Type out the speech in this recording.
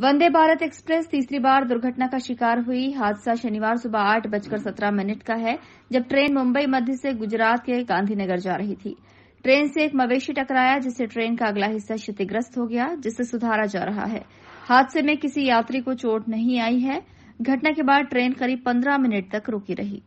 वंदे Bharat express तीसरी बार दुर्घटना का शिकार हुई हादसा शनिवार सुबह आठ बजकर सत्रह मिनट का है जब ट्रेन मुंबई मध्य से गुजरात के गांधीनगर जा रही थी ट्रेन से एक मवेशी टकराया जिससे ट्रेन का अगला हिस्सा क्षतिग्रस्त हो गया जिसे सुधारा जा रहा है हादसे में किसी यात्री को चोट नहीं आई है घटना के बाद ट्रेन करीब पन्द्रह मिनट तक रुकी रही